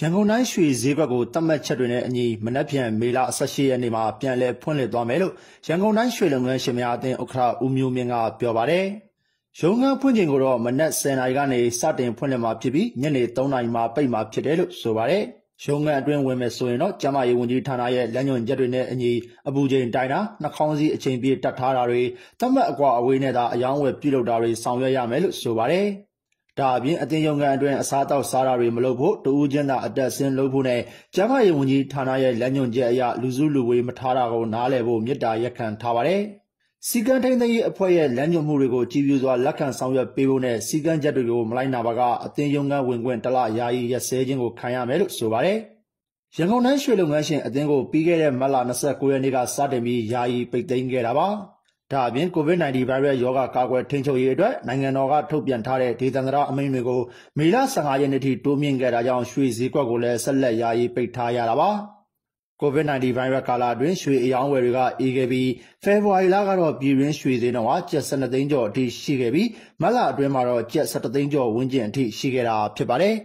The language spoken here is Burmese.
ရန်ကုန်တိုင်းရွှေဈေးဘက်ကိုတတ်မှတ်ချက်တွေနဲ့အညီမနက်ဖြန်မေလ18ရက်နေ့မှာပြန်လည်ဖွင့်လှစ်သွားမယ်လို့ရန်ကုန်တိုင်းရွှေလုပ်ငန်းရှင်များအသင်းဥက္ကဋ္ဌဦးမျိုးမြင့်ကပြောပါတယ်။ရုံးခန်းဖွင့်ချိန်ကိုတော့မနက်10:00နာရီကနေစတင်ဖွင့်လှစ်မှာဖြစ်ပြီးညနေ3:00နာရီမှာပိတ်မှာဖြစ်တယ်လို့ဆိုပါတယ်။ရုံးခန်းအတွင်းဝင်မယ်ဆိုရင်တော့ကျမရေးဝန်ကြီးဌာနရဲ့လက်ညွန်ချက်တွေနဲ့အညီအပူချိန်တိုင်းတာနှာခေါင်းစည်းအချိန်ပြည့်တတ်ထားတာတွေတတ်မှတ်အကွာအဝေးနဲ့သာအယောင်းဝယ်ပြုလုပ်တာတွေဆောင်ရွက်ရမယ်လို့ဆိုပါတယ်။ဒါအပြင်အတင်းရုံကန်အတွင်းအစားအသောက်စားတာတွေမလုပ်ဖို့တူဦးချင်းသာအတက်ဆင်းလုပ်ဖို့နဲ့ကျန်းမာရေးဝန်ကြီးဌာနရဲ့လက်ညွန်ချက်အရလူစုလူဝေးမထားတာကိုနားလည်ဖို့မြစ်တာရက်ခံထားပါတယ်။စီကံထိန်သိမ်းရေးအဖွဲ့ရဲ့လက်ညွန်မှုတွေကိုကြည်ပြူစွာလက်ခံဆောင်ရွက်ပေးဖို့နဲ့စီကံချက်တွေကိုမလိုက်နာပါကအတင်းရုံကန်ဝင်ခွင့်တလယာယီရက်စဲခြင်းကိုခံရမယ်လို့ဆိုပါတယ်။ရန်ကုန်တိုင်းရွှေလုပ်ငန်းရှင်အသင်းကိုပြီးခဲ့တဲ့မတ်လ29ရက်နေ့ကစတင်ပြီးယာယီပိတ်သိမ်းခဲ့တာပါ။ဒါအပြင် COVID-19 ဗိုင်းရပ်စ်ရောဂါကာကွယ်ထိန်းချုပ်ရေးအတွက်နိုင်ငံတော်ကထုတ်ပြန်ထားတဲ့ဒေသန္တရအမိန့်တွေကိုမေလ၁၅ရက်နေ့အထိတိုးမြှင့်ခဲ့တာကြောင့်ရွှေဈေးကွက်ကိုလည်းဆက်လက်ယာယီပိတ်ထားရတာပါ။ COVID-19 ဗိုင်းရပ်စ်ကာလအတွင်းရွှေအရောင်းအဝယ်တွေကအေးခဲ့ပြီးဖေဖော်ဝါရီလကတော့ပြည်တွင်းရွှေဈေးနှုန်းဟာကျပ်၁၂သိန်းကျော်အထိရှိခဲ့ပြီးမတ်လအတွင်းမှာတော့ကျပ်၁၁သိန်းကျော်ဝန်းကျင်အထိရှိခဲ့တာဖြစ်ပါတယ်။